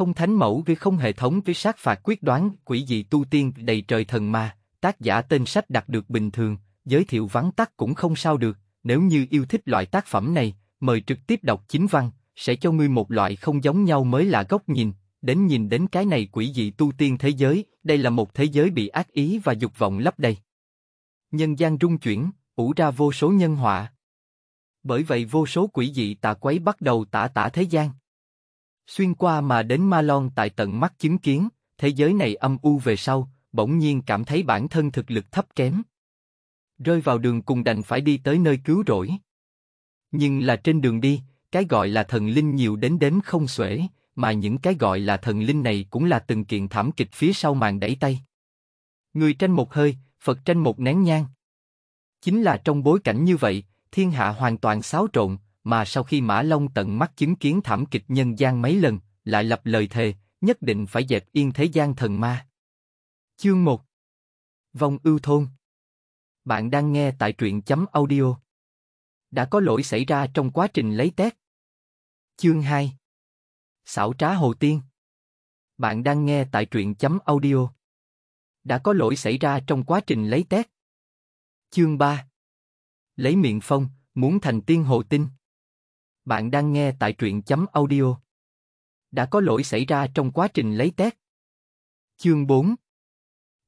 không thánh mẫu với không hệ thống với sát phạt quyết đoán, quỷ dị tu tiên đầy trời thần ma, tác giả tên sách đặt được bình thường, giới thiệu vắn tắt cũng không sao được, nếu như yêu thích loại tác phẩm này, mời trực tiếp đọc chính văn, sẽ cho ngươi một loại không giống nhau mới là góc nhìn, đến nhìn đến cái này quỷ dị tu tiên thế giới, đây là một thế giới bị ác ý và dục vọng lấp đầy. Nhân gian rung chuyển, ủ ra vô số nhân họa. Bởi vậy vô số quỷ dị tà quấy bắt đầu tả tả thế gian. Xuyên qua mà đến ma lon tại tận mắt chứng kiến, thế giới này âm u về sau, bỗng nhiên cảm thấy bản thân thực lực thấp kém. Rơi vào đường cùng đành phải đi tới nơi cứu rỗi. Nhưng là trên đường đi, cái gọi là thần linh nhiều đến đếm không xuể, mà những cái gọi là thần linh này cũng là từng kiện thảm kịch phía sau màn đẩy tay. Người tranh một hơi, Phật tranh một nén nhang. Chính là trong bối cảnh như vậy, thiên hạ hoàn toàn xáo trộn, mà sau khi Mã Long tận mắt chứng kiến thảm kịch nhân gian mấy lần, lại lập lời thề, nhất định phải dẹp yên thế gian thần ma. Chương 1 Vong ưu thôn Bạn đang nghe tại truyện chấm audio. Đã có lỗi xảy ra trong quá trình lấy tét. Chương 2 Xảo trá Hồ Tiên Bạn đang nghe tại truyện chấm audio. Đã có lỗi xảy ra trong quá trình lấy tét. Chương 3 Lấy miệng phong, muốn thành tiên hồ tinh. Bạn đang nghe tại truyện chấm audio. Đã có lỗi xảy ra trong quá trình lấy test. Chương 4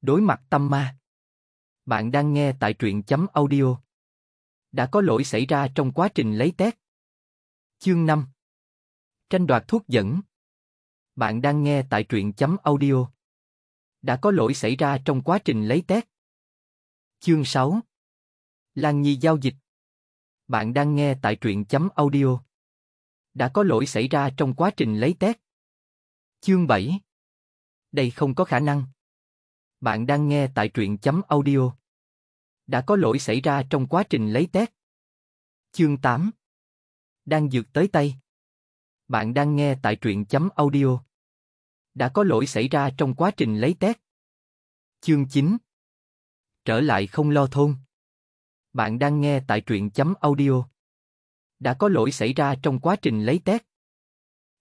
Đối mặt tâm ma Bạn đang nghe tại truyện chấm audio. Đã có lỗi xảy ra trong quá trình lấy test. Chương 5 Tranh đoạt thuốc dẫn Bạn đang nghe tại truyện chấm audio. Đã có lỗi xảy ra trong quá trình lấy test. Chương 6 Lan Nhi giao dịch bạn đang nghe tại truyện chấm audio đã có lỗi xảy ra trong quá trình lấy test. Chương 7 Đây không có khả năng. Bạn đang nghe tại truyện chấm audio. Đã có lỗi xảy ra trong quá trình lấy test. Chương 8 Đang dược tới tay. Bạn đang nghe tại truyện chấm audio. Đã có lỗi xảy ra trong quá trình lấy test. Chương 9 Trở lại không lo thôn. Bạn đang nghe tại truyện chấm audio đã có lỗi xảy ra trong quá trình lấy test.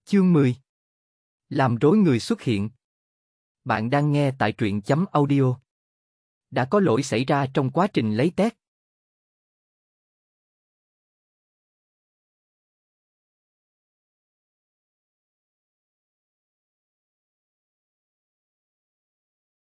Chương 10 Làm rối người xuất hiện Bạn đang nghe tại truyện chấm audio. Đã có lỗi xảy ra trong quá trình lấy test.